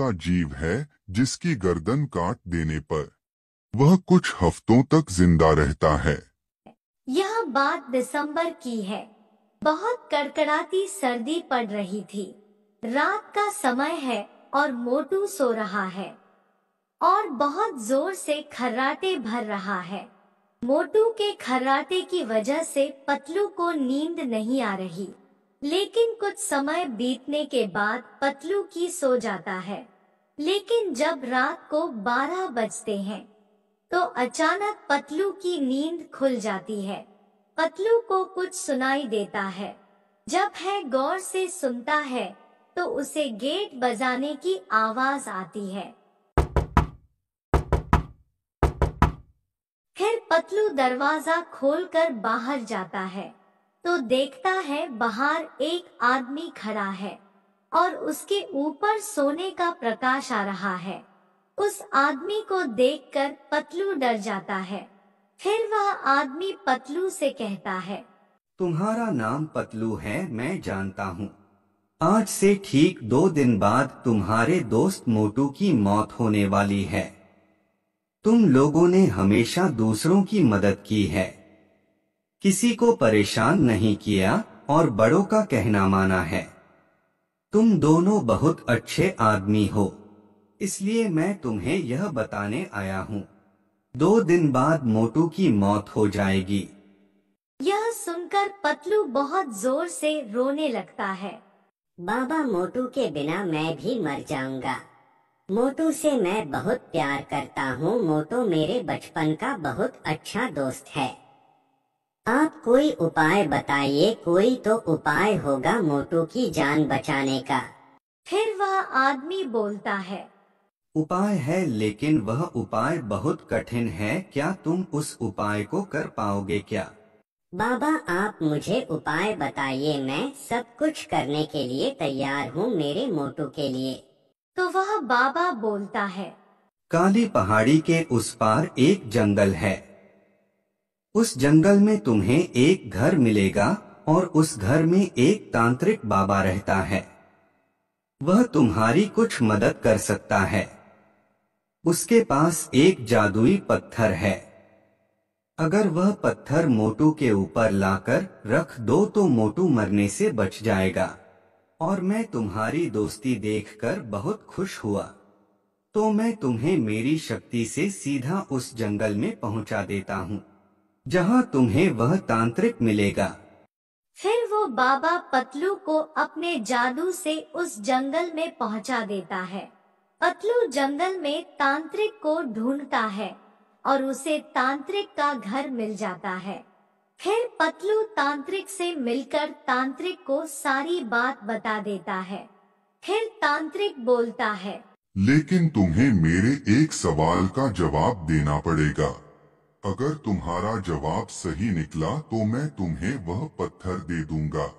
सा जीव है जिसकी गर्दन काट देने पर वह कुछ हफ्तों तक जिंदा रहता है यह बात दिसंबर की है बहुत कड़कड़ाती सर्दी पड़ रही थी रात का समय है और मोटू सो रहा है और बहुत जोर से खर्राटे भर रहा है मोटू के खर्राटे की वजह से पतलू को नींद नहीं आ रही लेकिन कुछ समय बीतने के बाद पतलू की सो जाता है लेकिन जब रात को 12 बजते हैं तो अचानक पतलू की नींद खुल जाती है पतलू को कुछ सुनाई देता है जब है गौर से सुनता है तो उसे गेट बजाने की आवाज आती है फिर पतलू दरवाजा खोलकर बाहर जाता है तो देखता है बाहर एक आदमी खड़ा है और उसके ऊपर सोने का प्रकाश आ रहा है उस आदमी को देखकर पतलू डर जाता है फिर वह आदमी पतलू से कहता है तुम्हारा नाम पतलू है मैं जानता हूँ आज से ठीक दो दिन बाद तुम्हारे दोस्त मोटू की मौत होने वाली है तुम लोगों ने हमेशा दूसरों की मदद की है किसी को परेशान नहीं किया और बड़ों का कहना माना है तुम दोनों बहुत अच्छे आदमी हो इसलिए मैं तुम्हें यह बताने आया हूँ दो दिन बाद मोटू की मौत हो जाएगी यह सुनकर पतलू बहुत जोर से रोने लगता है बाबा मोटू के बिना मैं भी मर जाऊंगा मोटू से मैं बहुत प्यार करता हूँ मोटू मेरे बचपन का बहुत अच्छा दोस्त है आप कोई उपाय बताइए कोई तो उपाय होगा मोटू की जान बचाने का फिर वह आदमी बोलता है उपाय है लेकिन वह उपाय बहुत कठिन है क्या तुम उस उपाय को कर पाओगे क्या बाबा आप मुझे उपाय बताइए मैं सब कुछ करने के लिए तैयार हूँ मेरे मोटू के लिए तो वह बाबा बोलता है काली पहाड़ी के उस पार एक जंगल है उस जंगल में तुम्हें एक घर मिलेगा और उस घर में एक तांत्रिक बाबा रहता है वह तुम्हारी कुछ मदद कर सकता है उसके पास एक जादुई पत्थर है अगर वह पत्थर मोटू के ऊपर लाकर रख दो तो मोटू मरने से बच जाएगा और मैं तुम्हारी दोस्ती देखकर बहुत खुश हुआ तो मैं तुम्हें मेरी शक्ति से सीधा उस जंगल में पहुंचा देता हूं जहाँ तुम्हें वह तांत्रिक मिलेगा फिर वो बाबा पतलू को अपने जादू से उस जंगल में पहुँचा देता है पतलू जंगल में तांत्रिक को ढूंढता है और उसे तांत्रिक का घर मिल जाता है फिर पतलू तांत्रिक से मिलकर तांत्रिक को सारी बात बता देता है फिर तांत्रिक बोलता है लेकिन तुम्हें मेरे एक सवाल का जवाब देना पड़ेगा अगर तुम्हारा जवाब सही निकला तो मैं तुम्हें वह पत्थर दे दूंगा